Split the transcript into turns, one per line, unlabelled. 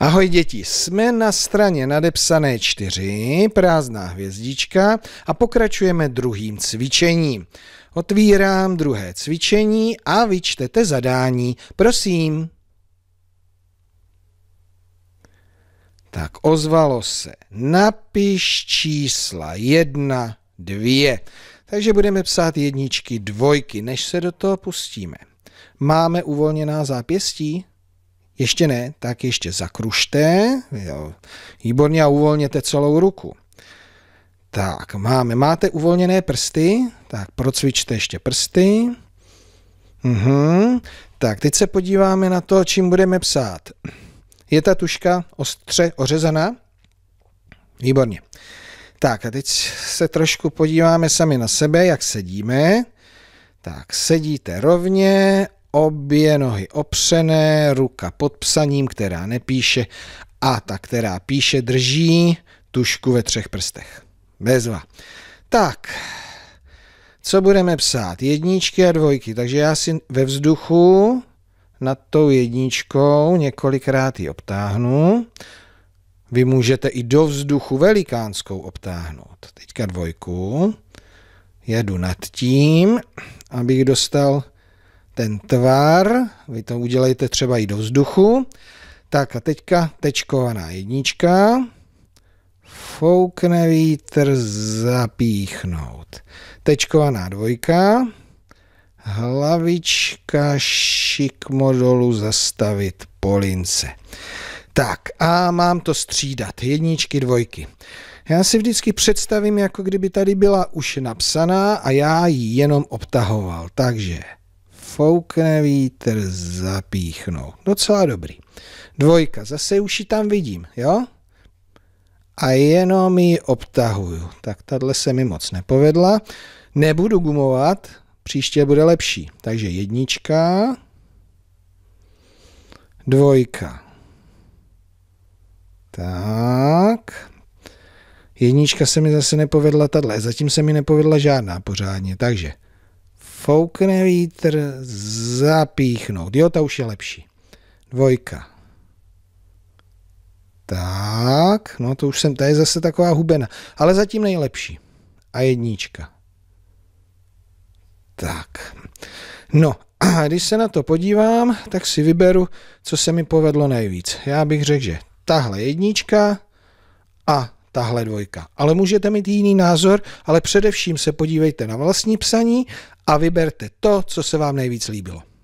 Ahoj děti, jsme na straně nadepsané 4, prázdná hvězdička a pokračujeme druhým cvičením. Otvírám druhé cvičení a vyčtete zadání, prosím. Tak ozvalo se, napiš čísla 1, 2. Takže budeme psát jedničky, dvojky, než se do toho pustíme. Máme uvolněná zápěstí? Ještě ne, tak ještě zakrušte. Jo. Výborně a uvolněte celou ruku. Tak, máme, máte uvolněné prsty, tak procvičte ještě prsty. Uhum. Tak, teď se podíváme na to, čím budeme psát. Je ta tuška ostře ořezaná? Výborně. Tak a teď se trošku podíváme sami na sebe, jak sedíme. Tak sedíte rovně obě nohy opřené, ruka pod psaním, která nepíše a ta, která píše, drží tušku ve třech prstech. Bezva. Tak, co budeme psát? Jedničky a dvojky, takže já si ve vzduchu nad tou jedničkou několikrát ji obtáhnu. Vy můžete i do vzduchu velikánskou obtáhnout. Teďka dvojku. Jedu nad tím, abych dostal ten tvar, vy to udělejte třeba i do vzduchu, tak a teďka tečkovaná jednička, foukne vítr, zapíchnout. Tečkovaná dvojka, hlavička šikmo dolů zastavit polince. Tak a mám to střídat, jedničky, dvojky. Já si vždycky představím, jako kdyby tady byla už napsaná a já ji jenom obtahoval. Takže foukne vítr, zapíchnou. Docela dobrý. Dvojka, zase už ji tam vidím, jo? A jenom ji obtahuju. Tak tahle se mi moc nepovedla. Nebudu gumovat, příště bude lepší. Takže jednička, dvojka. Tak, jednička se mi zase nepovedla, tahle. Zatím se mi nepovedla žádná pořádně, takže foukne vítr, zapíchnout. Jo, ta už je lepší. Dvojka. Tak, no to už jsem, ta je zase taková hubena, ale zatím nejlepší. A jednička. Tak. No, a když se na to podívám, tak si vyberu, co se mi povedlo nejvíc. Já bych řekl, že tahle jednička a tahle dvojka. Ale můžete mít jiný názor, ale především se podívejte na vlastní psaní a vyberte to, co se vám nejvíc líbilo.